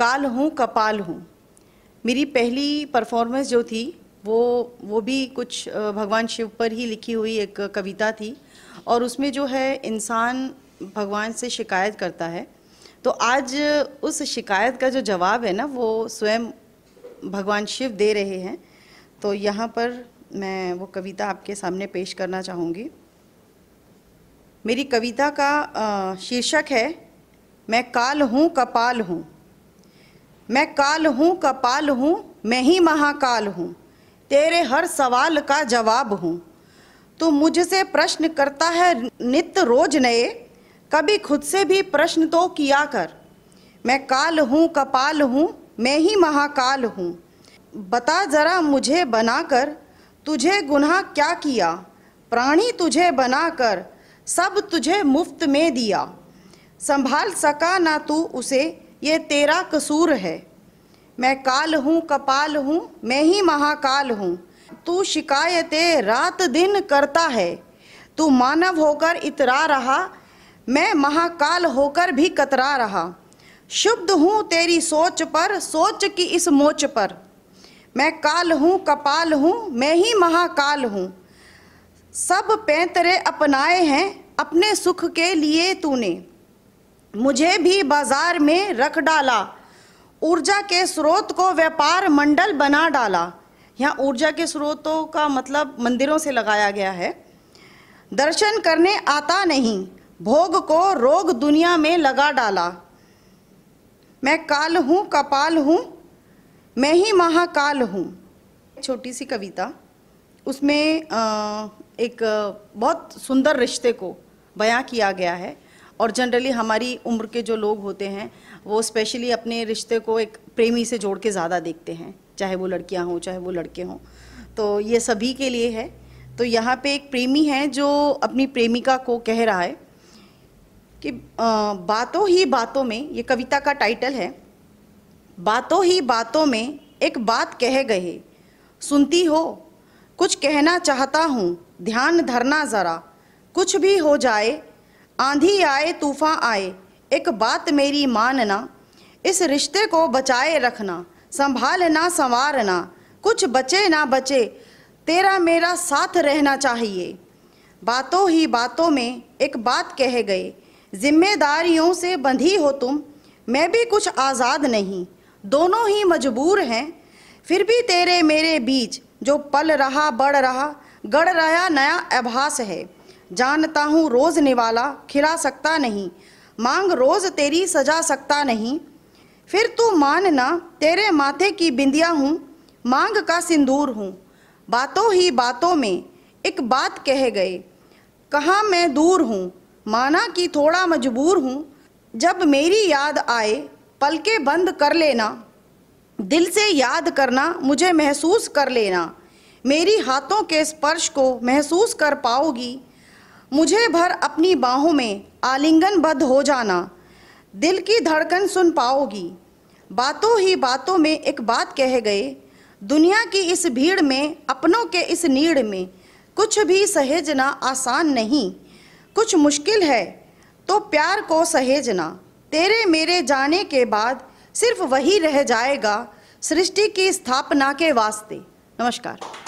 काल हूँ कपाल हूँ मेरी पहली परफॉर्मेंस जो थी वो वो भी कुछ भगवान शिव पर ही लिखी हुई एक कविता थी और उसमें जो है इंसान भगवान से शिकायत करता है तो आज उस शिकायत का जो जवाब है ना वो स्वयं भगवान शिव दे रहे हैं तो यहाँ पर मैं वो कविता आपके सामने पेश करना चाहूँगी मेरी कविता का शीर्षक है मैं काल हूँ कपाल हूँ मैं काल हूँ कपाल हूँ मैं ही महाकाल हूँ तेरे हर सवाल का जवाब हूँ तू मुझसे प्रश्न करता है नित्य रोज नए कभी खुद से भी प्रश्न तो किया कर मैं काल हूँ कपाल हूँ मैं ही महाकाल हूँ बता जरा मुझे बनाकर तुझे गुनाह क्या किया प्राणी तुझे बनाकर सब तुझे मुफ्त में दिया संभाल सका ना तू उसे ये तेरा कसूर है मैं काल हूँ कपाल हूँ मैं ही महाकाल हूँ तू शिकायतें रात दिन करता है तू मानव होकर इतरा रहा मैं महाकाल होकर भी कतरा रहा शुद्ध हूँ तेरी सोच पर सोच की इस मोच पर मैं काल हूँ कपाल हूँ मैं ही महाकाल हूँ सब पैंतरे अपनाए हैं अपने सुख के लिए तूने मुझे भी बाजार में रख डाला ऊर्जा के स्रोत को व्यापार मंडल बना डाला यहाँ ऊर्जा के स्रोतों का मतलब मंदिरों से लगाया गया है दर्शन करने आता नहीं भोग को रोग दुनिया में लगा डाला मैं काल हूँ कपाल हूँ मैं ही महाकाल हूँ छोटी सी कविता उसमें एक बहुत सुंदर रिश्ते को बयां किया गया है और जनरली हमारी उम्र के जो लोग होते हैं वो स्पेशली अपने रिश्ते को एक प्रेमी से जोड़ के ज़्यादा देखते हैं चाहे वो लड़कियाँ हों चाहे वो लड़के हों तो ये सभी के लिए है तो यहाँ पे एक प्रेमी है जो अपनी प्रेमिका को कह रहा है कि बातों ही बातों में ये कविता का टाइटल है बातों ही बातों में एक बात कह गए सुनती हो कुछ कहना चाहता हूँ ध्यान धरना ज़रा कुछ भी हो जाए आंधी आए तूफ़ान आए एक बात मेरी मानना इस रिश्ते को बचाए रखना संभालना संवारना कुछ बचे ना बचे तेरा मेरा साथ रहना चाहिए बातों ही बातों में एक बात कह गए जिम्मेदारियों से बंधी हो तुम मैं भी कुछ आज़ाद नहीं दोनों ही मजबूर हैं फिर भी तेरे मेरे बीच जो पल रहा बढ़ रहा गढ़ रहा नया आभास है जानता हूँ रोज निवाला खिला सकता नहीं मांग रोज तेरी सजा सकता नहीं फिर तू मान ना तेरे माथे की बिंदिया हूँ मांग का सिंदूर हूँ बातों ही बातों में एक बात कह गए कहाँ मैं दूर हूँ माना कि थोड़ा मजबूर हूँ जब मेरी याद आए पलके बंद कर लेना दिल से याद करना मुझे महसूस कर लेना मेरी हाथों के स्पर्श को महसूस कर पाओगी मुझे भर अपनी बाहों में आलिंगनबद्ध हो जाना दिल की धड़कन सुन पाओगी बातों ही बातों में एक बात कह गए दुनिया की इस भीड़ में अपनों के इस नीड़ में कुछ भी सहेजना आसान नहीं कुछ मुश्किल है तो प्यार को सहेजना तेरे मेरे जाने के बाद सिर्फ वही रह जाएगा सृष्टि की स्थापना के वास्ते नमस्कार